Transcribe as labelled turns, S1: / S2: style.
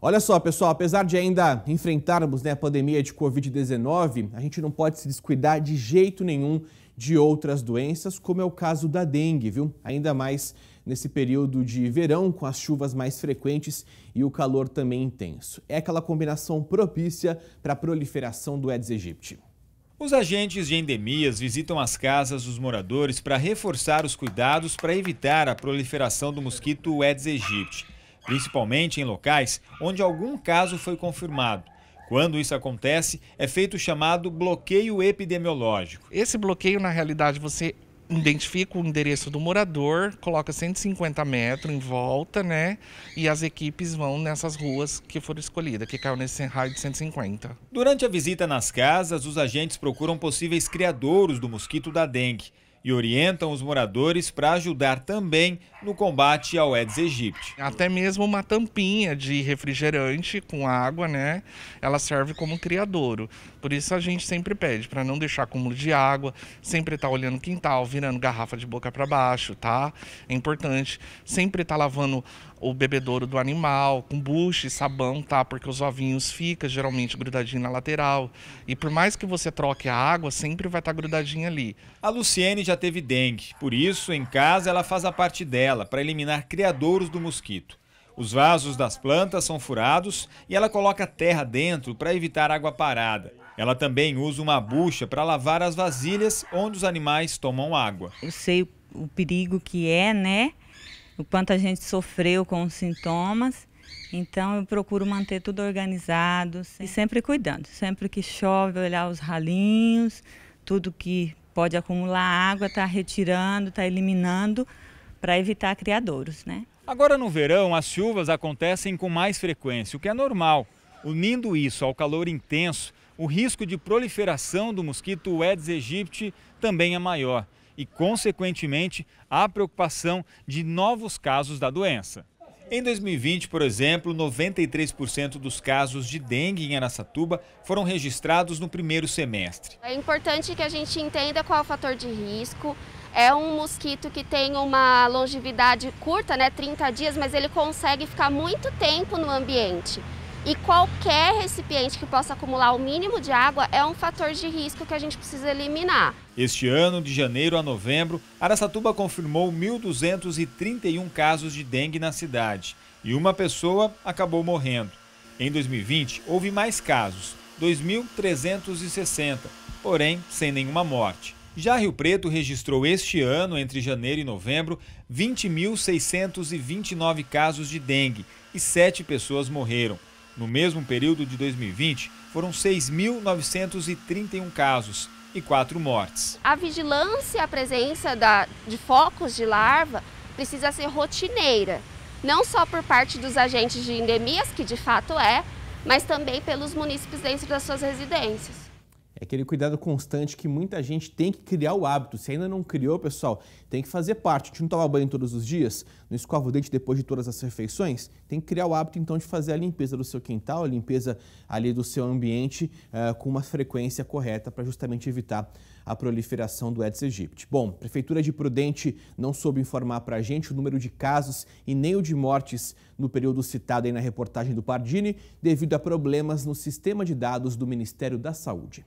S1: Olha só, pessoal, apesar de ainda enfrentarmos né, a pandemia de Covid-19, a gente não pode se descuidar de jeito nenhum de outras doenças, como é o caso da dengue, viu? Ainda mais nesse período de verão, com as chuvas mais frequentes e o calor também intenso. É aquela combinação propícia para a proliferação do Aedes aegypti.
S2: Os agentes de endemias visitam as casas dos moradores para reforçar os cuidados para evitar a proliferação do mosquito Aedes aegypti principalmente em locais onde algum caso foi confirmado. Quando isso acontece, é feito o chamado bloqueio epidemiológico. Esse bloqueio, na realidade, você identifica o endereço do morador,
S3: coloca 150 metros em volta, né? E as equipes vão nessas ruas que foram escolhidas, que caiu nesse raio de 150.
S2: Durante a visita nas casas, os agentes procuram possíveis criadouros do mosquito da dengue e orientam os moradores para ajudar também no combate ao Aedes aegypti. Até mesmo uma tampinha de
S3: refrigerante com água, né? Ela serve como criadouro. Por isso a gente sempre pede para não deixar acúmulo de água, sempre estar tá olhando o quintal, virando garrafa de boca para baixo, tá? É importante sempre estar tá lavando o bebedouro do animal com e sabão, tá? Porque os ovinhos ficam geralmente grudadinho na lateral. E por mais que você troque
S2: a água, sempre vai estar tá ali. A Luciene já teve dengue, por isso, em casa, ela faz a parte dela para eliminar criadouros do mosquito. Os vasos das plantas são furados e ela coloca terra dentro para evitar água parada. Ela também usa uma bucha para lavar as vasilhas onde os animais tomam água. Eu sei o perigo que é, né? O quanto a gente sofreu com os sintomas. Então eu
S3: procuro manter tudo organizado e sempre cuidando. Sempre que chove, olhar os ralinhos, tudo que pode acumular água, está retirando, está eliminando para evitar criadouros, né?
S2: Agora no verão, as chuvas acontecem com mais frequência, o que é normal. Unindo isso ao calor intenso, o risco de proliferação do mosquito Aedes aegypti também é maior e, consequentemente, há preocupação de novos casos da doença. Em 2020, por exemplo, 93% dos casos de dengue em Araçatuba foram registrados no primeiro semestre.
S4: É importante que a gente entenda qual é o fator de risco. É um mosquito que tem uma longevidade curta, né, 30 dias, mas ele consegue ficar muito tempo no ambiente. E qualquer recipiente que possa acumular o mínimo de água é um fator de risco que a gente precisa eliminar.
S2: Este ano, de janeiro a novembro, Aracatuba confirmou 1.231 casos de dengue na cidade e uma pessoa acabou morrendo. Em 2020, houve mais casos, 2.360, porém sem nenhuma morte. Já Rio Preto registrou este ano, entre janeiro e novembro, 20.629 casos de dengue e sete pessoas morreram. No mesmo período de 2020, foram 6.931 casos e 4 mortes.
S4: A vigilância à presença da, de focos de larva precisa ser rotineira, não só por parte dos agentes de endemias, que de fato é, mas também pelos munícipes dentro das suas residências.
S1: É aquele cuidado constante que muita gente tem que criar o hábito. Se ainda não criou, pessoal, tem que fazer parte. A gente não toma banho todos os dias, não escova o dente depois de todas as refeições. Tem que criar o hábito, então, de fazer a limpeza do seu quintal, a limpeza ali do seu ambiente uh, com uma frequência correta para justamente evitar a proliferação do Aedes aegypti. Bom, Prefeitura de Prudente não soube informar para a gente o número de casos e nem o de mortes no período citado aí na reportagem do Pardini, devido a problemas no sistema de dados do Ministério da Saúde.